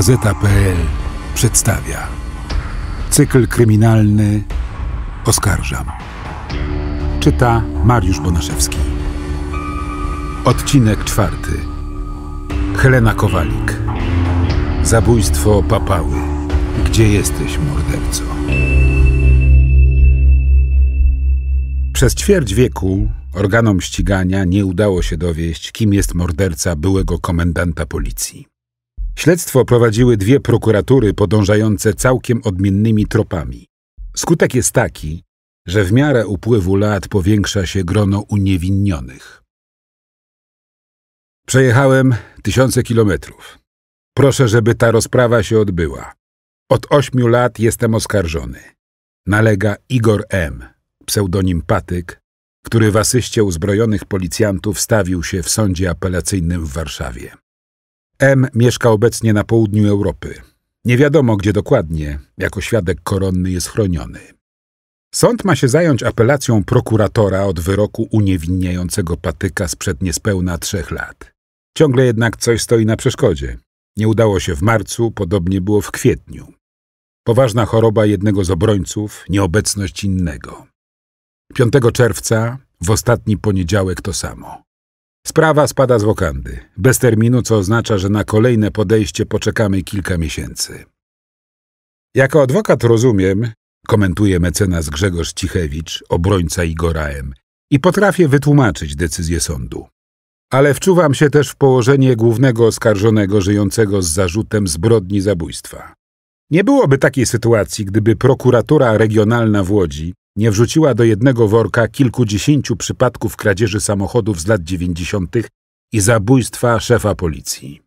Gazeta.pl przedstawia cykl kryminalny Oskarżam. Czyta Mariusz Bonaszewski. Odcinek czwarty. Helena Kowalik. Zabójstwo papały. Gdzie jesteś, morderco? Przez ćwierć wieku organom ścigania nie udało się dowieść, kim jest morderca byłego komendanta policji. Śledztwo prowadziły dwie prokuratury podążające całkiem odmiennymi tropami. Skutek jest taki, że w miarę upływu lat powiększa się grono uniewinnionych. Przejechałem tysiące kilometrów. Proszę, żeby ta rozprawa się odbyła. Od ośmiu lat jestem oskarżony. Nalega Igor M., pseudonim Patyk, który w asyście uzbrojonych policjantów stawił się w sądzie apelacyjnym w Warszawie. M mieszka obecnie na południu Europy. Nie wiadomo gdzie dokładnie, jako świadek koronny jest chroniony. Sąd ma się zająć apelacją prokuratora od wyroku uniewinniającego patyka sprzed niespełna trzech lat. Ciągle jednak coś stoi na przeszkodzie. Nie udało się w marcu, podobnie było w kwietniu. Poważna choroba jednego z obrońców, nieobecność innego. 5 czerwca, w ostatni poniedziałek to samo. Sprawa spada z wokandy, bez terminu, co oznacza, że na kolejne podejście poczekamy kilka miesięcy. Jako adwokat rozumiem, komentuje mecenas Grzegorz Cichewicz, obrońca Igora i potrafię wytłumaczyć decyzję sądu. Ale wczuwam się też w położenie głównego oskarżonego żyjącego z zarzutem zbrodni zabójstwa. Nie byłoby takiej sytuacji, gdyby prokuratura regionalna w Łodzi nie wrzuciła do jednego worka kilkudziesięciu przypadków kradzieży samochodów z lat dziewięćdziesiątych i zabójstwa szefa policji.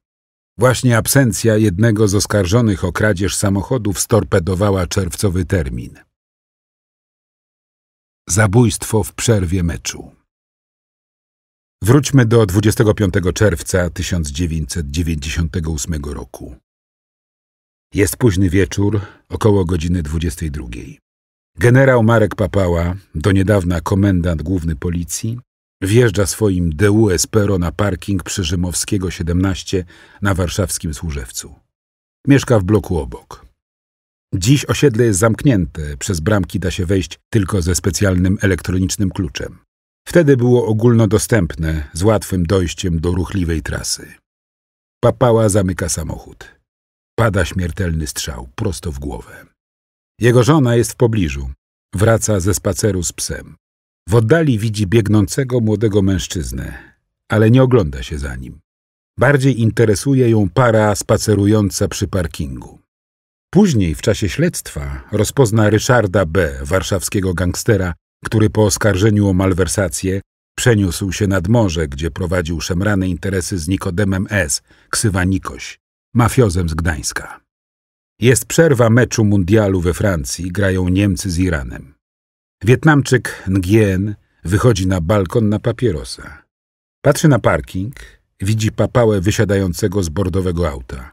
Właśnie absencja jednego z oskarżonych o kradzież samochodów storpedowała czerwcowy termin. Zabójstwo w przerwie meczu. Wróćmy do 25 czerwca 1998 roku. Jest późny wieczór, około godziny 22. Generał Marek Papała, do niedawna komendant główny policji, wjeżdża swoim DU Espero na parking przy Rzymowskiego 17 na warszawskim Służewcu. Mieszka w bloku obok. Dziś osiedle jest zamknięte, przez bramki da się wejść tylko ze specjalnym elektronicznym kluczem. Wtedy było ogólnodostępne, z łatwym dojściem do ruchliwej trasy. Papała zamyka samochód. Pada śmiertelny strzał prosto w głowę. Jego żona jest w pobliżu. Wraca ze spaceru z psem. W oddali widzi biegnącego młodego mężczyznę, ale nie ogląda się za nim. Bardziej interesuje ją para spacerująca przy parkingu. Później, w czasie śledztwa, rozpozna Ryszarda B., warszawskiego gangstera, który po oskarżeniu o malwersację przeniósł się nad morze, gdzie prowadził szemrane interesy z Nikodemem S., ksywa Nikoś, mafiozem z Gdańska. Jest przerwa meczu mundialu we Francji, grają Niemcy z Iranem. Wietnamczyk Ngien wychodzi na balkon na papierosa. Patrzy na parking, widzi papałę wysiadającego z bordowego auta.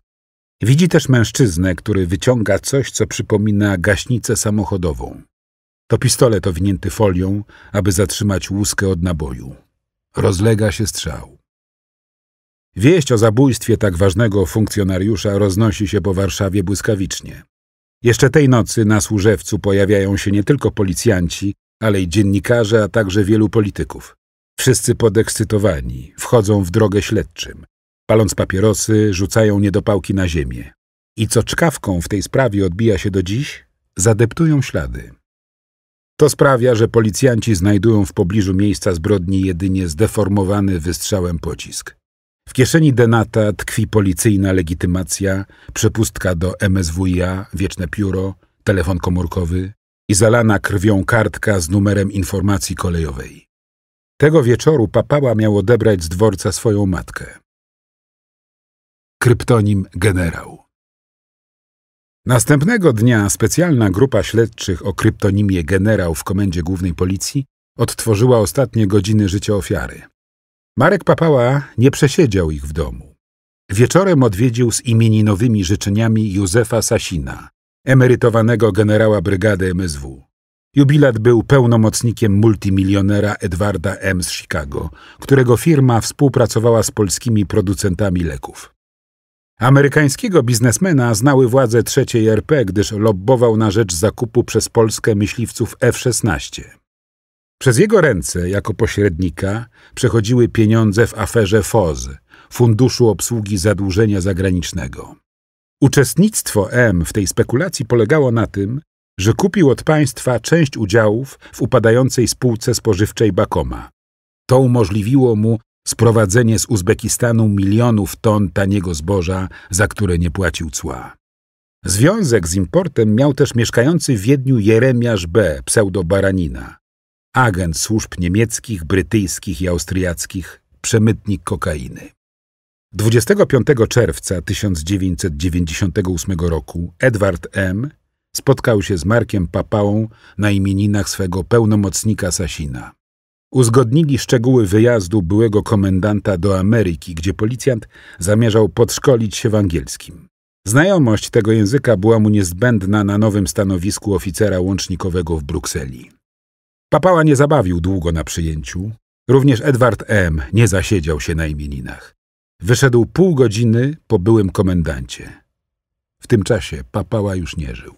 Widzi też mężczyznę, który wyciąga coś, co przypomina gaśnicę samochodową. To pistolet owinięty folią, aby zatrzymać łuskę od naboju. Rozlega się strzał. Wieść o zabójstwie tak ważnego funkcjonariusza roznosi się po Warszawie błyskawicznie. Jeszcze tej nocy na służewcu pojawiają się nie tylko policjanci, ale i dziennikarze, a także wielu polityków. Wszyscy podekscytowani, wchodzą w drogę śledczym. Paląc papierosy, rzucają niedopałki na ziemię. I co czkawką w tej sprawie odbija się do dziś, zadeptują ślady. To sprawia, że policjanci znajdują w pobliżu miejsca zbrodni jedynie zdeformowany wystrzałem pocisk. W kieszeni Denata tkwi policyjna legitymacja, przepustka do MSWiA, wieczne pióro, telefon komórkowy i zalana krwią kartka z numerem informacji kolejowej. Tego wieczoru papała miał odebrać z dworca swoją matkę. Kryptonim generał. Następnego dnia specjalna grupa śledczych o kryptonimie generał w Komendzie Głównej Policji odtworzyła ostatnie godziny życia ofiary. Marek Papała nie przesiedział ich w domu. Wieczorem odwiedził z imieninowymi życzeniami Józefa Sasina, emerytowanego generała brygady MSW. Jubilat był pełnomocnikiem multimilionera Edwarda M. z Chicago, którego firma współpracowała z polskimi producentami leków. Amerykańskiego biznesmena znały władze III RP, gdyż lobbował na rzecz zakupu przez Polskę myśliwców F-16. Przez jego ręce jako pośrednika przechodziły pieniądze w aferze FOZ, Funduszu Obsługi Zadłużenia Zagranicznego. Uczestnictwo M w tej spekulacji polegało na tym, że kupił od państwa część udziałów w upadającej spółce spożywczej Bakoma. To umożliwiło mu sprowadzenie z Uzbekistanu milionów ton taniego zboża, za które nie płacił cła. Związek z importem miał też mieszkający w Wiedniu Jeremiasz B., pseudo Baranina agent służb niemieckich, brytyjskich i austriackich, przemytnik kokainy. 25 czerwca 1998 roku Edward M. spotkał się z Markiem Papałą na imieninach swego pełnomocnika Sasina. Uzgodnili szczegóły wyjazdu byłego komendanta do Ameryki, gdzie policjant zamierzał podszkolić się w angielskim. Znajomość tego języka była mu niezbędna na nowym stanowisku oficera łącznikowego w Brukseli. Papała nie zabawił długo na przyjęciu. Również Edward M. nie zasiedział się na imieninach. Wyszedł pół godziny po byłym komendancie. W tym czasie papała już nie żył.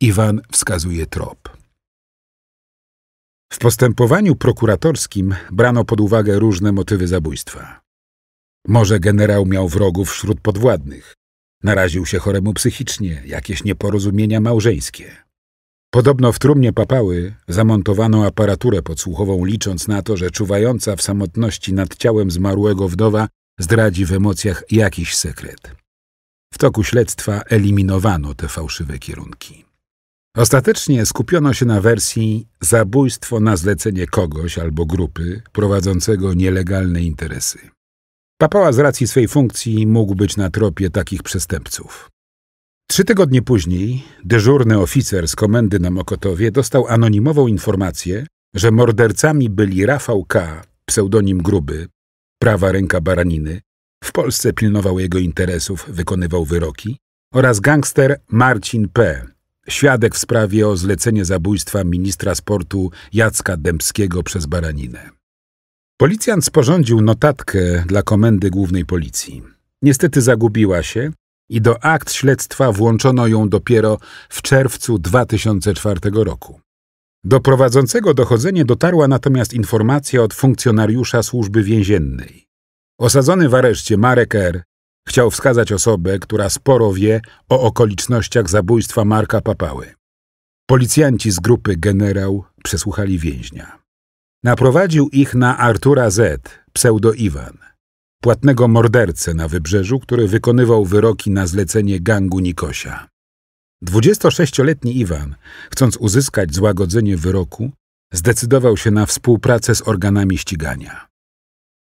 Iwan wskazuje trop. W postępowaniu prokuratorskim brano pod uwagę różne motywy zabójstwa. Może generał miał wrogów wśród podwładnych, naraził się choremu psychicznie, jakieś nieporozumienia małżeńskie. Podobno w trumnie papały zamontowano aparaturę podsłuchową, licząc na to, że czuwająca w samotności nad ciałem zmarłego wdowa zdradzi w emocjach jakiś sekret. W toku śledztwa eliminowano te fałszywe kierunki. Ostatecznie skupiono się na wersji zabójstwo na zlecenie kogoś albo grupy prowadzącego nielegalne interesy. Papała z racji swej funkcji mógł być na tropie takich przestępców. Trzy tygodnie później dyżurny oficer z komendy na Mokotowie dostał anonimową informację, że mordercami byli Rafał K., pseudonim Gruby, prawa ręka Baraniny, w Polsce pilnował jego interesów, wykonywał wyroki, oraz gangster Marcin P., świadek w sprawie o zlecenie zabójstwa ministra sportu Jacka Dębskiego przez Baraninę. Policjant sporządził notatkę dla Komendy Głównej Policji. Niestety zagubiła się i do akt śledztwa włączono ją dopiero w czerwcu 2004 roku. Do prowadzącego dochodzenie dotarła natomiast informacja od funkcjonariusza służby więziennej. Osadzony w areszcie Marek R. chciał wskazać osobę, która sporo wie o okolicznościach zabójstwa Marka Papały. Policjanci z grupy Generał przesłuchali więźnia. Naprowadził ich na Artura Z., pseudo Iwan płatnego mordercę na wybrzeżu, który wykonywał wyroki na zlecenie gangu Nikosia. 26-letni Iwan, chcąc uzyskać złagodzenie wyroku, zdecydował się na współpracę z organami ścigania.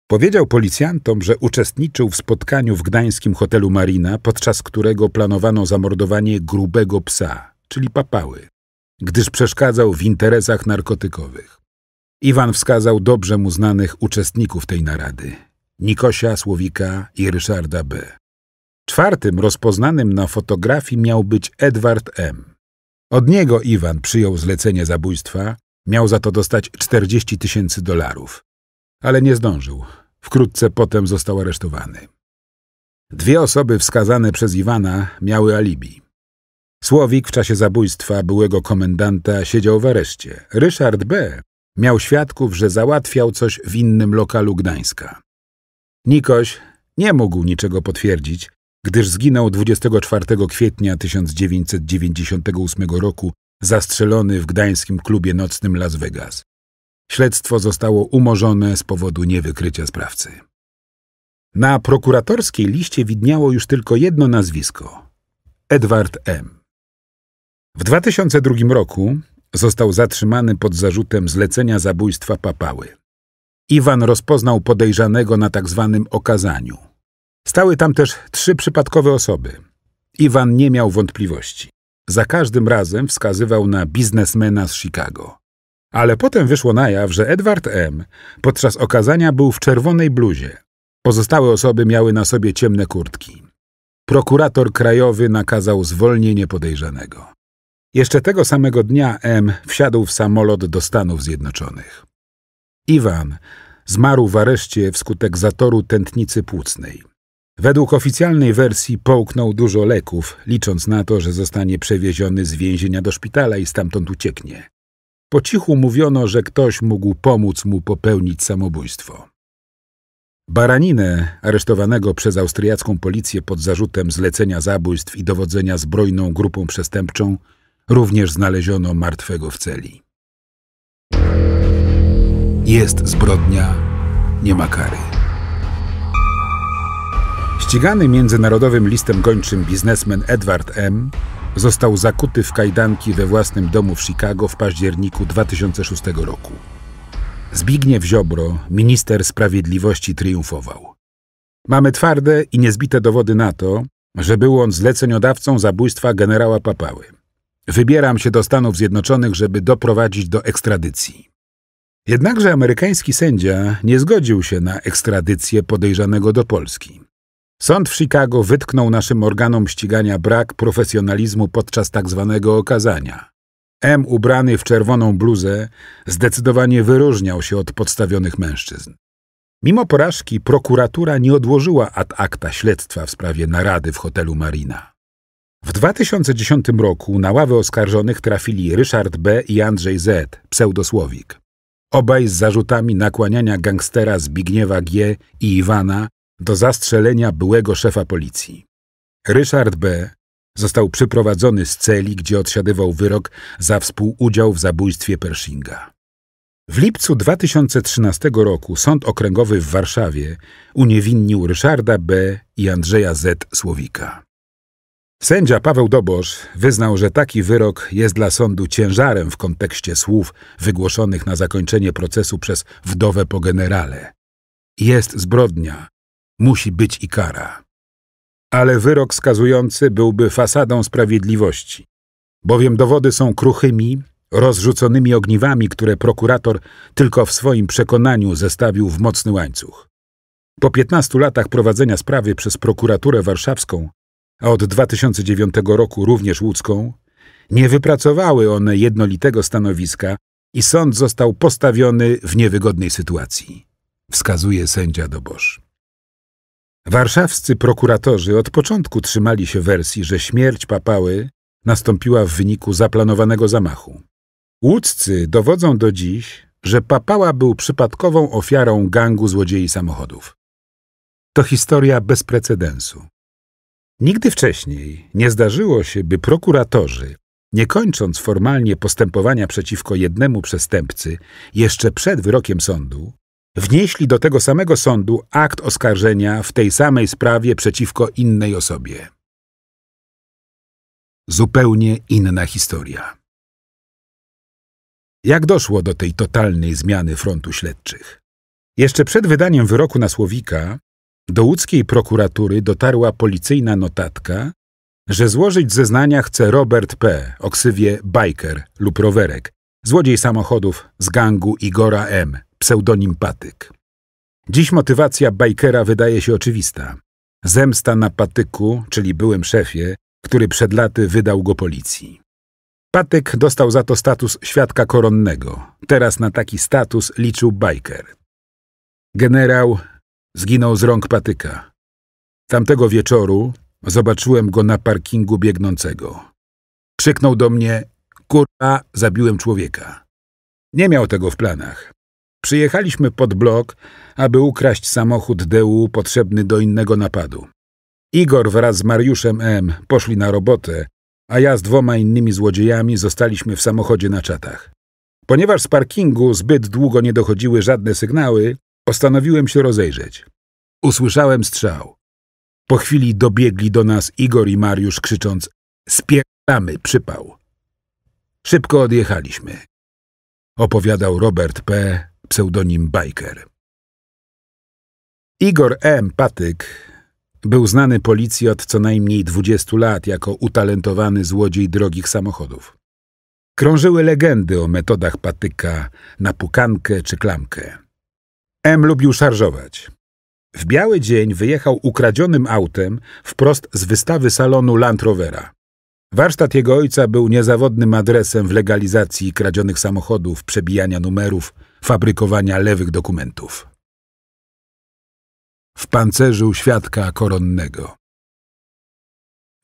Powiedział policjantom, że uczestniczył w spotkaniu w gdańskim hotelu Marina, podczas którego planowano zamordowanie grubego psa, czyli papały, gdyż przeszkadzał w interesach narkotykowych. Iwan wskazał dobrze mu znanych uczestników tej narady Nikosia Słowika i Ryszarda B. Czwartym rozpoznanym na fotografii miał być Edward M. Od niego Iwan przyjął zlecenie zabójstwa, miał za to dostać 40 tysięcy dolarów. Ale nie zdążył. Wkrótce potem został aresztowany. Dwie osoby wskazane przez Iwana miały alibi. Słowik w czasie zabójstwa byłego komendanta siedział w areszcie. Ryszard B. miał świadków, że załatwiał coś w innym lokalu Gdańska. Nikoś nie mógł niczego potwierdzić, gdyż zginął 24 kwietnia 1998 roku zastrzelony w gdańskim klubie nocnym Las Vegas. Śledztwo zostało umorzone z powodu niewykrycia sprawcy. Na prokuratorskiej liście widniało już tylko jedno nazwisko – Edward M. W 2002 roku został zatrzymany pod zarzutem zlecenia zabójstwa papały. Iwan rozpoznał podejrzanego na tak zwanym okazaniu. Stały tam też trzy przypadkowe osoby. Iwan nie miał wątpliwości. Za każdym razem wskazywał na biznesmena z Chicago. Ale potem wyszło na jaw, że Edward M. podczas okazania był w czerwonej bluzie. Pozostałe osoby miały na sobie ciemne kurtki. Prokurator krajowy nakazał zwolnienie podejrzanego. Jeszcze tego samego dnia M. wsiadł w samolot do Stanów Zjednoczonych. Iwan zmarł w areszcie wskutek zatoru tętnicy płucnej. Według oficjalnej wersji połknął dużo leków, licząc na to, że zostanie przewieziony z więzienia do szpitala i stamtąd ucieknie. Po cichu mówiono, że ktoś mógł pomóc mu popełnić samobójstwo. Baraninę, aresztowanego przez austriacką policję pod zarzutem zlecenia zabójstw i dowodzenia zbrojną grupą przestępczą, również znaleziono martwego w celi. Jest zbrodnia, nie ma kary. Ścigany międzynarodowym listem gończym biznesmen Edward M. został zakuty w kajdanki we własnym domu w Chicago w październiku 2006 roku. Zbigniew Ziobro, minister sprawiedliwości, triumfował. Mamy twarde i niezbite dowody na to, że był on zleceniodawcą zabójstwa generała Papały. Wybieram się do Stanów Zjednoczonych, żeby doprowadzić do ekstradycji. Jednakże amerykański sędzia nie zgodził się na ekstradycję podejrzanego do Polski. Sąd w Chicago wytknął naszym organom ścigania brak profesjonalizmu podczas tak zwanego okazania. M, ubrany w czerwoną bluzę, zdecydowanie wyróżniał się od podstawionych mężczyzn. Mimo porażki prokuratura nie odłożyła ad acta śledztwa w sprawie narady w hotelu Marina. W 2010 roku na ławę oskarżonych trafili Ryszard B. i Andrzej Z., pseudosłowik. Obaj z zarzutami nakłaniania gangstera Zbigniewa G. i Iwana do zastrzelenia byłego szefa policji. Ryszard B. został przyprowadzony z celi, gdzie odsiadywał wyrok za współudział w zabójstwie Pershinga. W lipcu 2013 roku Sąd Okręgowy w Warszawie uniewinnił Ryszarda B. i Andrzeja Z. Słowika. Sędzia Paweł Dobosz wyznał, że taki wyrok jest dla sądu ciężarem w kontekście słów wygłoszonych na zakończenie procesu przez wdowę po generale. Jest zbrodnia, musi być i kara. Ale wyrok skazujący byłby fasadą sprawiedliwości, bowiem dowody są kruchymi, rozrzuconymi ogniwami, które prokurator tylko w swoim przekonaniu zestawił w mocny łańcuch. Po 15 latach prowadzenia sprawy przez prokuraturę warszawską a od 2009 roku również łódzką, nie wypracowały one jednolitego stanowiska i sąd został postawiony w niewygodnej sytuacji, wskazuje sędzia Dobosz. Warszawscy prokuratorzy od początku trzymali się wersji, że śmierć papały nastąpiła w wyniku zaplanowanego zamachu. Łódzcy dowodzą do dziś, że papała był przypadkową ofiarą gangu złodziei samochodów. To historia bez precedensu. Nigdy wcześniej nie zdarzyło się, by prokuratorzy, nie kończąc formalnie postępowania przeciwko jednemu przestępcy jeszcze przed wyrokiem sądu, wnieśli do tego samego sądu akt oskarżenia w tej samej sprawie przeciwko innej osobie. Zupełnie inna historia. Jak doszło do tej totalnej zmiany frontu śledczych? Jeszcze przed wydaniem wyroku na Słowika do łódzkiej prokuratury dotarła policyjna notatka, że złożyć zeznania chce Robert P., Oksywie Biker lub Rowerek, złodziej samochodów z gangu Igora M., pseudonim Patyk. Dziś motywacja Bikera wydaje się oczywista. Zemsta na Patyku, czyli byłym szefie, który przed laty wydał go policji. Patyk dostał za to status świadka koronnego. Teraz na taki status liczył Biker. Generał Zginął z rąk patyka. Tamtego wieczoru zobaczyłem go na parkingu biegnącego. Krzyknął do mnie, kurwa, zabiłem człowieka. Nie miał tego w planach. Przyjechaliśmy pod blok, aby ukraść samochód DU potrzebny do innego napadu. Igor wraz z Mariuszem M. poszli na robotę, a ja z dwoma innymi złodziejami zostaliśmy w samochodzie na czatach. Ponieważ z parkingu zbyt długo nie dochodziły żadne sygnały, Postanowiłem się rozejrzeć. Usłyszałem strzał. Po chwili dobiegli do nas Igor i Mariusz, krzycząc – Spieramy, przypał. Szybko odjechaliśmy. Opowiadał Robert P., pseudonim Biker. Igor M. Patyk był znany policji od co najmniej 20 lat jako utalentowany złodziej drogich samochodów. Krążyły legendy o metodach Patyka na pukankę czy klamkę. M lubił szarżować. W biały dzień wyjechał ukradzionym autem wprost z wystawy salonu Land Rovera. Warsztat jego ojca był niezawodnym adresem w legalizacji kradzionych samochodów, przebijania numerów, fabrykowania lewych dokumentów. W pancerzu świadka koronnego.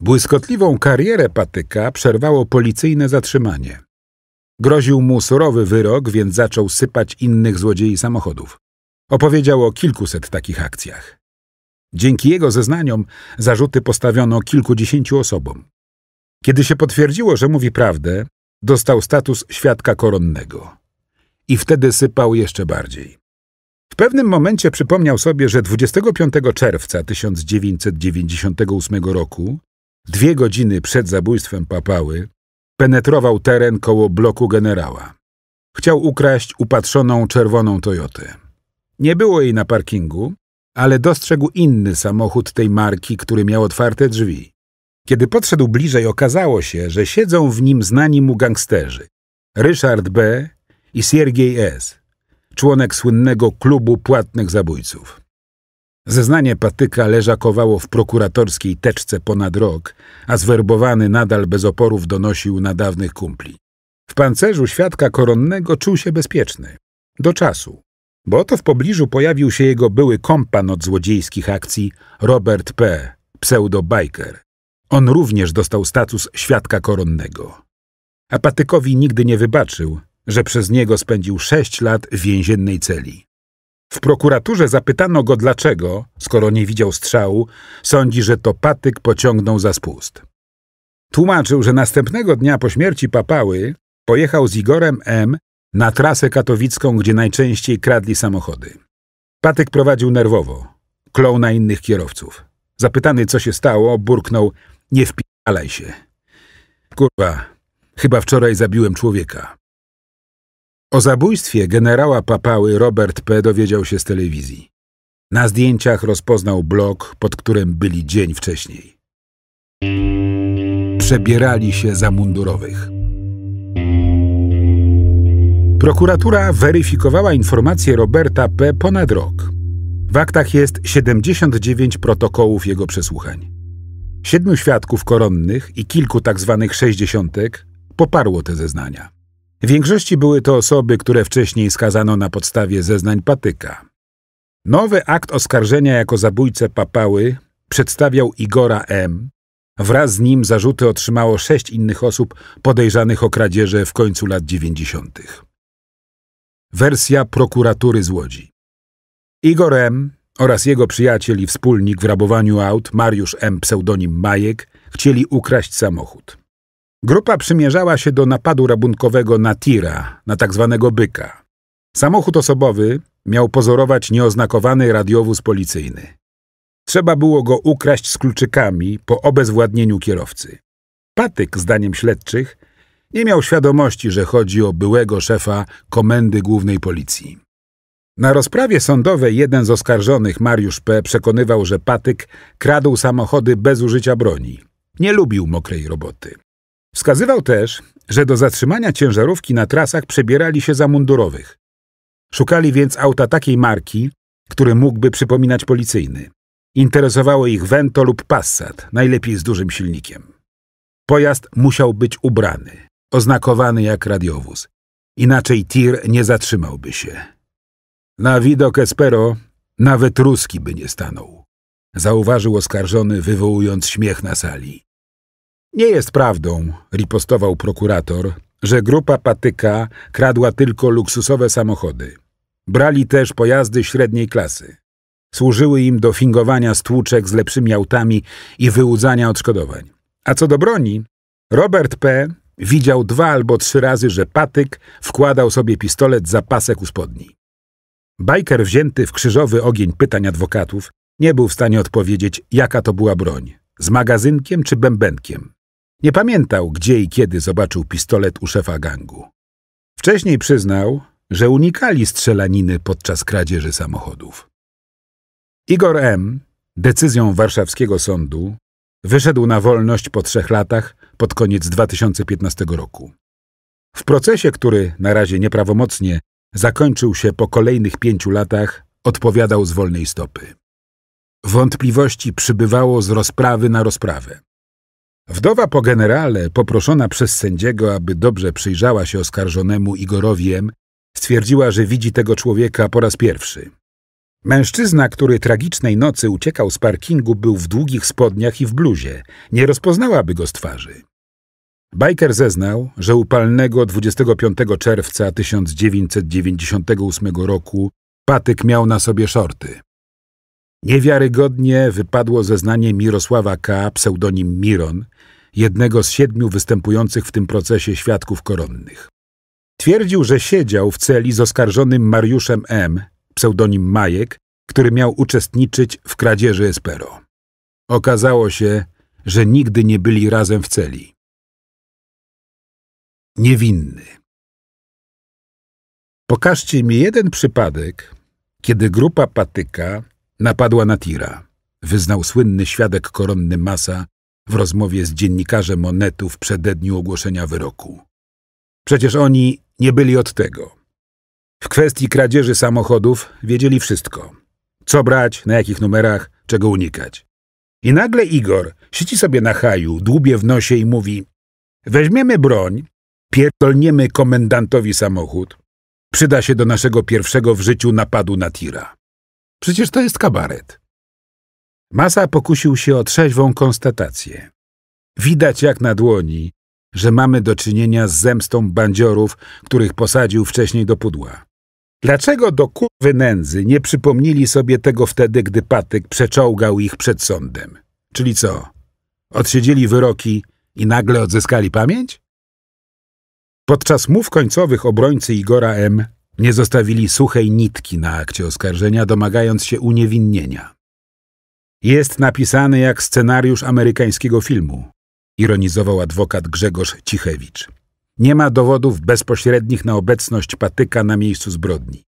Błyskotliwą karierę patyka przerwało policyjne zatrzymanie. Groził mu surowy wyrok, więc zaczął sypać innych złodziei samochodów. Opowiedział o kilkuset takich akcjach. Dzięki jego zeznaniom zarzuty postawiono kilkudziesięciu osobom. Kiedy się potwierdziło, że mówi prawdę, dostał status świadka koronnego. I wtedy sypał jeszcze bardziej. W pewnym momencie przypomniał sobie, że 25 czerwca 1998 roku, dwie godziny przed zabójstwem papały, penetrował teren koło bloku generała. Chciał ukraść upatrzoną czerwoną Toyotę. Nie było jej na parkingu, ale dostrzegł inny samochód tej marki, który miał otwarte drzwi. Kiedy podszedł bliżej, okazało się, że siedzą w nim znani mu gangsterzy. Ryszard B. i Siergiej S., członek słynnego klubu płatnych zabójców. Zeznanie Patyka leżakowało w prokuratorskiej teczce ponad rok, a zwerbowany nadal bez oporów donosił na dawnych kumpli. W pancerzu świadka koronnego czuł się bezpieczny. Do czasu, bo oto w pobliżu pojawił się jego były kompan od złodziejskich akcji, Robert P., pseudo-biker. On również dostał status świadka koronnego. Apatykowi nigdy nie wybaczył, że przez niego spędził sześć lat w więziennej celi. W prokuraturze zapytano go dlaczego, skoro nie widział strzału, sądzi, że to patyk pociągnął za spust. Tłumaczył, że następnego dnia po śmierci papały pojechał z Igorem M na trasę katowicką, gdzie najczęściej kradli samochody. Patek prowadził nerwowo, klął na innych kierowców. Zapytany, co się stało, burknął – nie wpijalaj się. Kurwa, chyba wczoraj zabiłem człowieka. O zabójstwie generała Papały Robert P. dowiedział się z telewizji. Na zdjęciach rozpoznał blok, pod którym byli dzień wcześniej. Przebierali się za mundurowych. Prokuratura weryfikowała informacje Roberta P. ponad rok. W aktach jest 79 protokołów jego przesłuchań. Siedmiu świadków koronnych i kilku tzw. Tak sześćdziesiątek poparło te zeznania. W większości były to osoby, które wcześniej skazano na podstawie zeznań Patyka. Nowy akt oskarżenia jako zabójcę Papały przedstawiał Igora M. Wraz z nim zarzuty otrzymało sześć innych osób podejrzanych o kradzieże w końcu lat dziewięćdziesiątych. Wersja prokuratury z Łodzi. Igor M. oraz jego przyjaciel i wspólnik w rabowaniu aut, Mariusz M. pseudonim Majek, chcieli ukraść samochód. Grupa przymierzała się do napadu rabunkowego na tira, na tak zwanego byka. Samochód osobowy miał pozorować nieoznakowany radiowóz policyjny. Trzeba było go ukraść z kluczykami po obezwładnieniu kierowcy. Patyk, zdaniem śledczych, nie miał świadomości, że chodzi o byłego szefa Komendy Głównej Policji. Na rozprawie sądowej jeden z oskarżonych, Mariusz P., przekonywał, że Patyk kradł samochody bez użycia broni. Nie lubił mokrej roboty. Wskazywał też, że do zatrzymania ciężarówki na trasach przebierali się za mundurowych. Szukali więc auta takiej marki, który mógłby przypominać policyjny. Interesowało ich Vento lub Passat, najlepiej z dużym silnikiem. Pojazd musiał być ubrany oznakowany jak radiowóz. Inaczej tir nie zatrzymałby się. Na widok Espero nawet Ruski by nie stanął. Zauważył oskarżony, wywołując śmiech na sali. Nie jest prawdą, ripostował prokurator, że grupa Patyka kradła tylko luksusowe samochody. Brali też pojazdy średniej klasy. Służyły im do fingowania stłuczek z lepszymi autami i wyłudzania odszkodowań. A co do broni, Robert P. Widział dwa albo trzy razy, że patyk wkładał sobie pistolet za pasek u spodni. Bajker wzięty w krzyżowy ogień pytań adwokatów nie był w stanie odpowiedzieć, jaka to była broń z magazynkiem czy bębenkiem. Nie pamiętał, gdzie i kiedy zobaczył pistolet u szefa gangu. Wcześniej przyznał, że unikali strzelaniny podczas kradzieży samochodów. Igor M., decyzją warszawskiego sądu, wyszedł na wolność po trzech latach pod koniec 2015 roku. W procesie, który na razie nieprawomocnie zakończył się po kolejnych pięciu latach, odpowiadał z wolnej stopy. Wątpliwości przybywało z rozprawy na rozprawę. Wdowa po generale, poproszona przez sędziego, aby dobrze przyjrzała się oskarżonemu Igorowi stwierdziła, że widzi tego człowieka po raz pierwszy. Mężczyzna, który tragicznej nocy uciekał z parkingu, był w długich spodniach i w bluzie. Nie rozpoznałaby go z twarzy. Biker zeznał, że upalnego 25 czerwca 1998 roku Patyk miał na sobie szorty. Niewiarygodnie wypadło zeznanie Mirosława K., pseudonim Miron, jednego z siedmiu występujących w tym procesie świadków koronnych. Twierdził, że siedział w celi z oskarżonym Mariuszem M., pseudonim Majek, który miał uczestniczyć w kradzieży Espero. Okazało się, że nigdy nie byli razem w celi. Niewinny. Pokażcie mi jeden przypadek, kiedy grupa patyka napadła na tira, wyznał słynny świadek koronny Massa w rozmowie z dziennikarzem Monetu w przededniu ogłoszenia wyroku. Przecież oni nie byli od tego. W kwestii kradzieży samochodów wiedzieli wszystko. Co brać, na jakich numerach, czego unikać. I nagle Igor siedzi sobie na haju, dłubie w nosie i mówi Weźmiemy broń, pierdolniemy komendantowi samochód. Przyda się do naszego pierwszego w życiu napadu na tira. Przecież to jest kabaret. Masa pokusił się o trzeźwą konstatację. Widać jak na dłoni, że mamy do czynienia z zemstą bandziorów, których posadził wcześniej do pudła. Dlaczego do kurwy nędzy nie przypomnieli sobie tego wtedy, gdy Patyk przeczołgał ich przed sądem? Czyli co? Odsiedzieli wyroki i nagle odzyskali pamięć? Podczas mów końcowych obrońcy Igora M. nie zostawili suchej nitki na akcie oskarżenia, domagając się uniewinnienia. Jest napisany jak scenariusz amerykańskiego filmu, ironizował adwokat Grzegorz Cichewicz. Nie ma dowodów bezpośrednich na obecność patyka na miejscu zbrodni.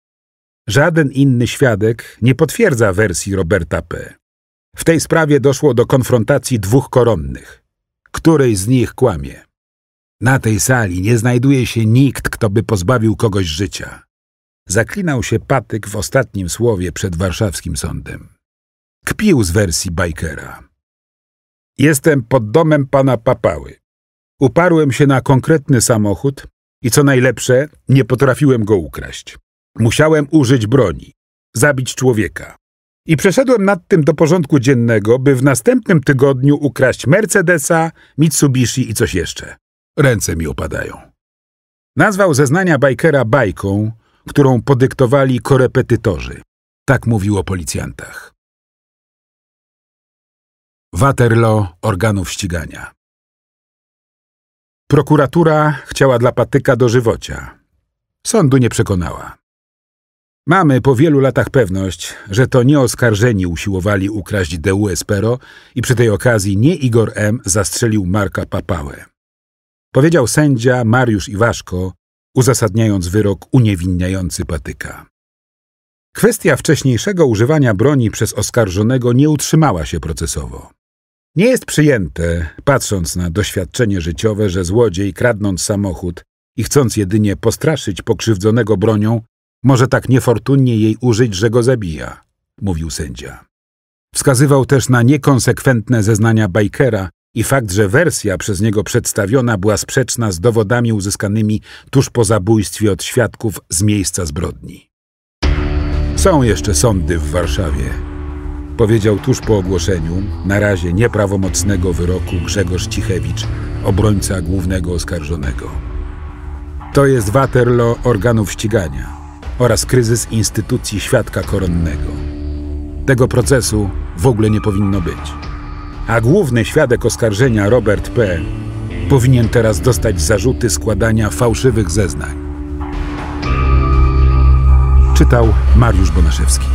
Żaden inny świadek nie potwierdza wersji Roberta P. W tej sprawie doszło do konfrontacji dwóch koronnych. Której z nich kłamie? Na tej sali nie znajduje się nikt, kto by pozbawił kogoś życia. Zaklinał się patyk w ostatnim słowie przed warszawskim sądem. Kpił z wersji bajkera. Jestem pod domem pana papały. Uparłem się na konkretny samochód i co najlepsze, nie potrafiłem go ukraść. Musiałem użyć broni, zabić człowieka. I przeszedłem nad tym do porządku dziennego, by w następnym tygodniu ukraść Mercedesa, Mitsubishi i coś jeszcze. Ręce mi opadają. Nazwał zeznania bajkera bajką, którą podyktowali korepetytorzy. Tak mówił o policjantach. Waterloo organów ścigania. Prokuratura chciała dla Patyka dożywocia. Sądu nie przekonała. Mamy po wielu latach pewność, że to nieoskarżeni usiłowali ukraść Deu Espero i przy tej okazji nie Igor M. zastrzelił Marka Papałę. Powiedział sędzia Mariusz Iwaszko, uzasadniając wyrok uniewinniający Patyka. Kwestia wcześniejszego używania broni przez oskarżonego nie utrzymała się procesowo. Nie jest przyjęte, patrząc na doświadczenie życiowe, że złodziej, kradnąc samochód i chcąc jedynie postraszyć pokrzywdzonego bronią, może tak niefortunnie jej użyć, że go zabija, mówił sędzia. Wskazywał też na niekonsekwentne zeznania Bajkera i fakt, że wersja przez niego przedstawiona była sprzeczna z dowodami uzyskanymi tuż po zabójstwie od świadków z miejsca zbrodni. Są jeszcze sądy w Warszawie powiedział tuż po ogłoszeniu na razie nieprawomocnego wyroku Grzegorz Cichewicz, obrońca głównego oskarżonego. To jest waterlo organów ścigania oraz kryzys instytucji świadka koronnego. Tego procesu w ogóle nie powinno być. A główny świadek oskarżenia Robert P. powinien teraz dostać zarzuty składania fałszywych zeznań. Czytał Mariusz Bonaszewski.